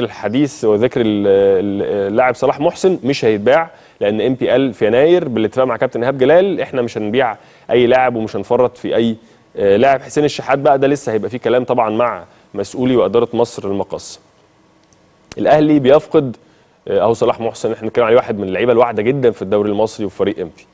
ذكر الحديث وذكر اللاعب صلاح محسن مش هيتباع لان ام بي ال في يناير بالاتفاق مع كابتن ايهاب جلال احنا مش هنبيع اي لاعب ومش هنفرط في اي آه، لاعب حسين الشحات بقى ده لسه هيبقى فيه كلام طبعا مع مسؤولي واداره مصر المقص الاهلي بيفقد آه، اهو صلاح محسن احنا بنتكلم عليه واحد من اللعيبه الواعده جدا في الدوري المصري وفريق امبي